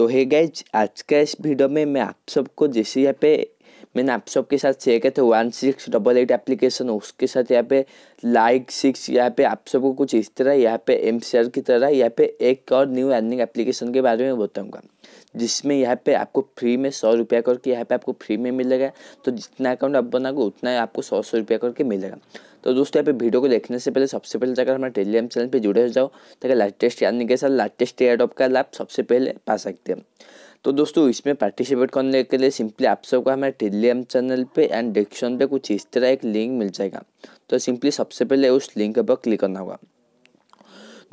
तो है गैज आज का इस वीडियो में मैं आप सबको जैसे यहाँ पे मैंने आप सबके साथ शेयर किया था one six double eight application उसके साथ यहाँ पे लाइक सिक्स यहाँ पे आप सबको कुछ इस तरह यहाँ पे एम की तरह यहाँ पे एक और न्यू अर्निंग एप्लीकेशन के बारे में बताऊँगा जिसमें यहाँ पे आपको फ्री में सौ रुपया करके यहाँ पे आपको फ्री में मिलेगा तो जितना अकाउंट आप बनाओगे उतना आपको सौ सौ रुपया करके मिलेगा तो दोस्तों यहाँ पे वीडियो को देखने से पहले सबसे पहले जाकर हमारे टेलीग्राम चैनल पे जुड़े हो जाओ ताकि तो लेटेस्ट यानी के साथ लेटेस्ट एयर का लाभ सबसे पहले पा सकते हैं तो दोस्तों इसमें पार्टिसिपेट करने के लिए सिंपली आप सबको हमारे टेलीग्राम चैनल पे एंड डिस्क्रिप्शन पे कुछ इस तरह एक लिंक मिल जाएगा तो सिंपली सबसे पहले उस लिंक पर क्लिक करना होगा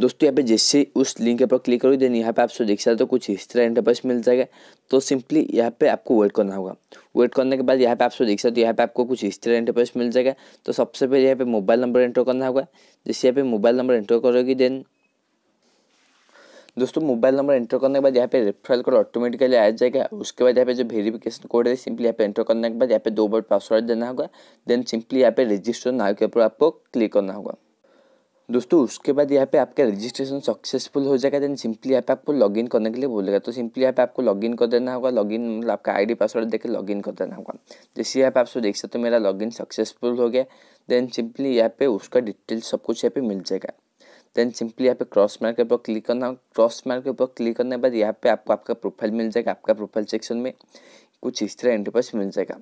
दोस्तों यहाँ पे जैसे उस लिंक पर क्लिक करोगे देन यहाँ पे आप सब देख सकते हो तो कुछ इस तरह इंटरपेस मिल जाएगा तो सिंपली यहाँ पे आपको वेट करना होगा वेट करने के बाद यहाँ पे आप देख सकते हो यहाँ पे आपको कुछ इस तरह इंटरपेस मिल जाएगा तो सबसे पहले यहाँ पे मोबाइल नंबर एंटर करना होगा जैसे यहाँ पे मोबाइल नंबर एंटर करोगे देन दोस्तों मोबाइल नंबर एंटर करने के बाद यहाँ पे रेफरल कोड ऑटोमेटिकली आ जाएगा उसके बाद यहाँ पे जो वेरिफिकेशन कोड है सिंपली यहाँ पे एंटर करने के बाद यहाँ पे दो बार पासवर्ड देना होगा देन सिंपली यहाँ पे रजिस्टर नाव के ऊपर आपको क्लिक करना होगा दोस्तों उसके बाद यहाँ पे आपका रजिस्ट्रेशन सक्सेसफुल हो जाएगा देन सिंपली यहाँ पे आपको लॉगिन करने के लिए बोलेगा तो सिंपली यहाँ पे आपको लॉगिन कर देना होगा लॉगिन मतलब आपका आईडी पासवर्ड देकर लॉगिन कर देना होगा जैसे यहाँ पे आप देख सकते हो मेरा लॉगिन सक्सेसफुल हो गया देन सिंपली यहाँ पे उसका डिटेल सब कुछ यहाँ पे मिल जाएगा देन सिंपली यहाँ पे क्रॉस मार्क के ऊपर क्लिक करना क्रॉस मार्क के ऊपर क्लिक करने के बाद यहाँ पे आपको आपका प्रोफाइल मिल जाएगा आपका प्रोफाइल सेक्शन में कुछ इस तरह इंटरपेस मिल जाएगा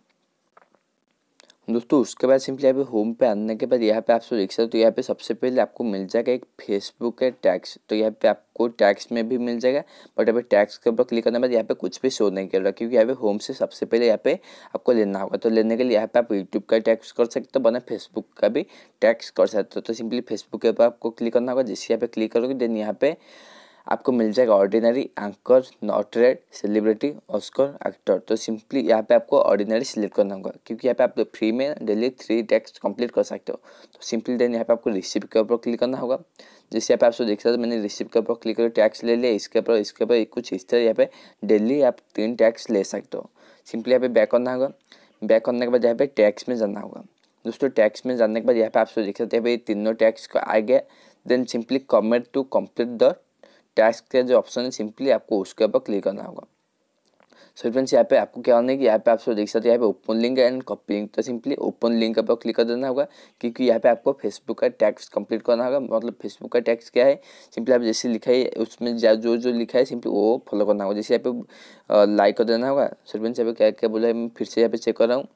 दोस्तों उसके बाद सिंपली यहाँ पे होम पे आने के बाद यहाँ पे आप सो देख सकते हो तो यहाँ पे सबसे पहले आपको मिल जाएगा एक फेसबुक है टैक्स तो यहाँ पे आपको टैक्स में भी मिल जाएगा बट यहाँ पे टैक्स के ऊपर क्लिक करने के बाद यहाँ पे कुछ भी शो नहीं कर रहा क्योंकि यहाँ पे होम से सबसे पहले यहाँ पे आपको लेना होगा तो लेने के लिए यहाँ पे आप यूट्यूब का टैक्स कर सकते हो बना फेसबुक का भी टैक्स कर सकते हो तो सिंपली फेसबुक के ऊपर आपको क्लिक करना होगा जिससे यहाँ पे क्लिक करोगे देन यहाँ पे आपको मिल जाएगा ऑर्डिनरी एंकर नॉटरेड सेलिब्रिटी ऑस्कर एक्टर तो सिंपली यहाँ पे आपको ऑर्डिनरी सिलेक्ट करना होगा क्योंकि यहाँ पे आप फ्री में डेली थ्री टेक्स्ट कंप्लीट कर सकते हो तो सिंपली देन यहाँ पे आपको रिसिप्ट के ऊपर क्लिक करना होगा जैसे यहाँ पे आप सो देख सकते हो मैंने रिसिप्ट के ऊपर क्लिक कर टैक्स ले लिया इसके ऊपर इसके ऊपर कुछ इस तरह यहाँ पे डेली आप तीन टैक्स ले सकते हो सिंपली यहाँ पे बैक करना होगा बैक करने के बाद यहाँ पे टैक्स में जाना होगा दोस्तों टैक्स में जाने के बाद यहाँ पे आप सो देख सकते हैं भाई तीनों टैक्स को आ गया then simply comment to complete the task का जो ऑप्शन है सिंपली आपको उसके ऊपर क्लिक करना होगा सो फ्रेंड्स यहाँ पे आपको क्या होना है कि यहाँ पे आप सब देख सकते हैं यहाँ पे open link and copy link तो सिंपली ओपन लिंक पर क्लिक कर देना होगा क्योंकि यहाँ पे आपको फेसबुक का टैक्स कंप्लीट करना होगा मतलब फेसबुक का टैक्स क्या है सिंपली आप जैसे लिखा है उसमें जो जो लिखा है सिंपली वो फॉलो करना होगा जैसे यहाँ पे लाइक कर देना होगा सो फ्रेंड्स यहाँ पे क्या क्या बोला है मैं फिर से यहाँ पे चेक कर रहा हूँ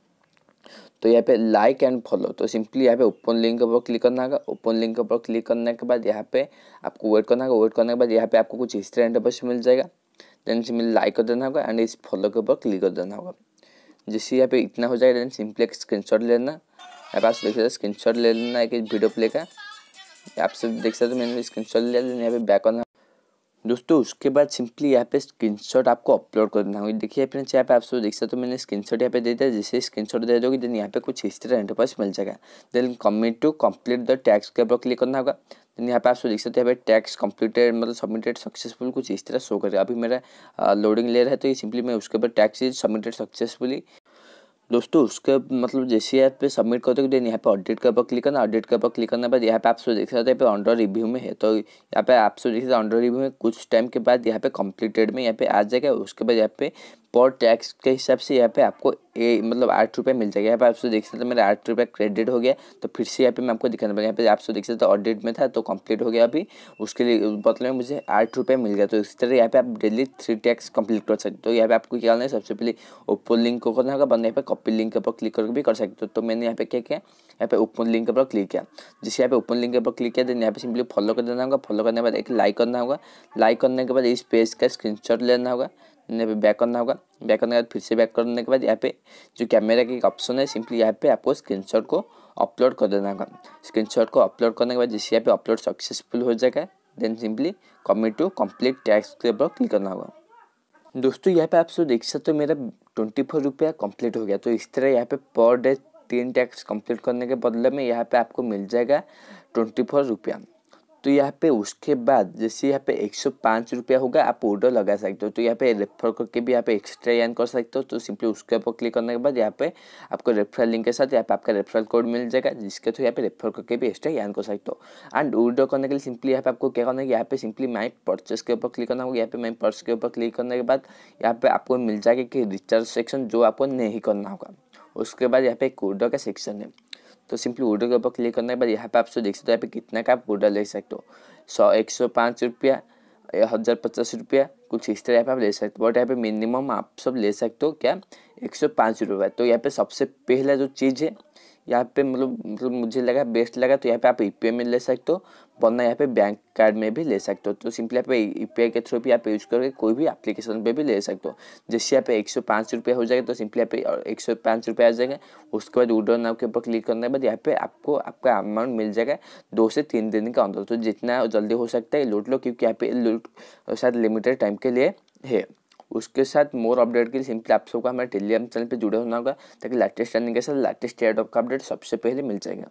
तो यहाँ पे लाइक एंड फॉलो तो सिंपली यहाँ पे ओपन लिंक के ऊपर क्लिक करना होगा ओपन लिंक के ऊपर क्लिक करने के बाद यहाँ पे आपको वेट करना होगा वेट करने के बाद यहाँ पे आपको कुछ हिस्ट्री एंड बस मिल जाएगा देन सिंपली लाइक कर देना होगा एंड इस फॉलो के ऊपर क्लिक कर देना होगा जैसे यहाँ पे इतना हो जाएगा देन सिंपली एक स्क्रीन लेना यहाँ पास देख सकते स्क्रीन ले लेना एक वीडियो प्ले का आप सब देख सकते हो मैंने स्क्रीन ले लेना यहाँ पे बैक करना दोस्तों उसके बाद सिंपली यहाँ पे स्क्रीनशॉट आपको अपलोड करना होगी देखिए फ्रेंड्स यहाँ पे आप सब देख सकते हो तो मैंने स्क्रीनशॉट यहाँ पे दे दिया जैसे स्क्रीनशॉट दे दोगे देन यहाँ पे कुछ इस तरह पास मिल जाएगा then commit to complete the टैक्स के ऊपर क्लिक करना होगा देन यहाँ पे आप सब देख सकते हो यहाँ पे टैक्स कंप्लीटेड मतलब सबमिटेड सक्सेसफुल कुछ इस तरह शो करेगा अभी मेरा लोडिंग ले रहा है तो ये सिंपली मैं उसके ऊपर टैक्स सबमिटेड सक्सेसफुली दोस्तों उसके मतलब जैसे ऐप पे सबमिट करते हो देन यहाँ पे अपडेट कर पर क्लिक करना अपडेट कर पर क्लिक करने के बाद यहाँ पे आप सो देख सकते हैं अंडर रिव्यू में है तो यहाँ पे आप सो देख सकते हैं अंडर रिव्यू में कुछ टाइम के बाद यहाँ पे कंप्लीटेड में यहाँ पे आ जाएगा उसके बाद यहाँ पे पर टैक्स के हिसाब से यहाँ पे आपको ए मतलब आठ रुपये मिल जाएगा यहाँ पे आप सो देख सकते हो मेरा आठ रुपये क्रेडिट हो गया तो फिर से यहाँ पे मैं आपको दिखाना पड़ेगा यहाँ पे आप सो देख सकते हो ऑडिट में था तो कंप्लीट हो गया अभी उसके लिए मतलब मुझे आठ रुपये मिल गया तो इसी तरह यहाँ पे आप डेली थ्री टैक्स कम्प्लीट कर सकते हो तो यहाँ पे आपको क्या करना है सबसे पहले ओप्पो लिंक को करना होगा बंद यहाँ पे कॉपी लिंक के ऊपर क्लिक करके भी कर सकते हो तो मैंने यहाँ पे क्या किया यहाँ पे ओपन लिंक के ऊपर क्लिक किया जिससे यहाँ पे ओपन लिंक के ऊपर क्लिक किया देन यहाँ पे सिंपली फॉलो कर देना होगा फॉलो करने के बाद एक लाइक करना होगा लाइक करने के बाद इस पेज का स्क्रीनशॉट लेना होगा ने अभी बैक करना होगा बैक करने के बाद फिर से बैक करने के बाद यहाँ पे जो कैमरा का एक ऑप्शन है सिंपली यहाँ पे आपको स्क्रीनशॉट को अपलोड कर देना होगा स्क्रीनशॉट को अपलोड करने के बाद जैसे यहाँ पे अपलोड सक्सेसफुल हो जाएगा then simply commit to complete टैक्स के ऊपर क्लिक करना होगा दोस्तों यहाँ पे आप सब देख सकते हो मेरा ट्वेंटी फोर रुपया कम्प्लीट हो गया तो इस तरह यहाँ पे पर डे तीन टैक्स कंप्लीट करने के बदले में यहाँ पे आपको मिल जाएगा ट्वेंटी फोर रुपया तो यहाँ पे उसके बाद जैसे यहाँ पे एक सौ पाँच रुपया होगा आप ऑर्डर लगा सकते हो तो यहाँ पे रेफर करके भी यहाँ पे एक्स्ट्रा यान कर सकते हो तो सिंपली उसके ऊपर क्लिक करने के बाद यहाँ पे आपको रेफरल लिंक के साथ यहाँ पे आपका रेफरल कोड मिल जाएगा जिसके थ्रू यहाँ पे रेफर करके भी एक्स्ट्रा यान कर सकते हो एंड ऑर्डर करने के लिए सिंपली यहाँ पे आपको क्या करना है यहाँ पे सिंपली माई परचेस के ऊपर क्लिक करना होगा यहाँ पे माई पर्स के ऊपर क्लिक करने के बाद यहाँ पे आपको मिल जाएगा कि रिचार्ज सेक्शन जो आपको नहीं करना होगा उसके बाद यहाँ पे एक का सेक्शन है तो सिंपली ऑर्डर के ऊपर क्लिक करने के बाद यहाँ पे आप सो देख सकते हो यहाँ पे कितना का आप ऑर्डर ले सकते हो सौ एक सौ पाँच रुपया हज़ार पचास रुपया कुछ इस तरह पे आप ले सकते हो बट यहाँ पे मिनिमम आप सब ले सकते हो क्या एक सौ पाँच रुपये तो यहाँ पे सबसे पहला जो चीज़ है यहाँ पे मतलब मतलब मुझे लगा बेस्ट लगा तो यहाँ पे आप ई e में ले सकते हो वरना यहाँ पे बैंक कार्ड में भी ले सकते हो तो सिंपली आप यू e के थ्रू भी आप यूज़ करके कोई भी एप्लीकेशन पे भी ले सकते हो जैसे यहाँ पे एक सौ पाँच रुपये हो जाएगा तो सिंपली यहाँ पे एक सौ पाँच रुपये आ जाएगा उसके बाद उडो नाव के ऊपर क्लिक करने के बाद यहाँ पे आपको आपका अमाउंट मिल जाएगा दो से तीन दिन के अंदर तो जितना जल्दी हो सकता है लूट लो क्योंकि यहाँ पे लूट शायद लिमिटेड टाइम के लिए है उसके साथ मोर अपडेट के लिए सिंपली आप सबको हमारे टेलीग्राम चैनल पर जुड़े होना होगा ताकि लेटेस्ट रनिंग के साथ लेटेस्ट एयर का अपडेट सबसे पहले मिल जाएगा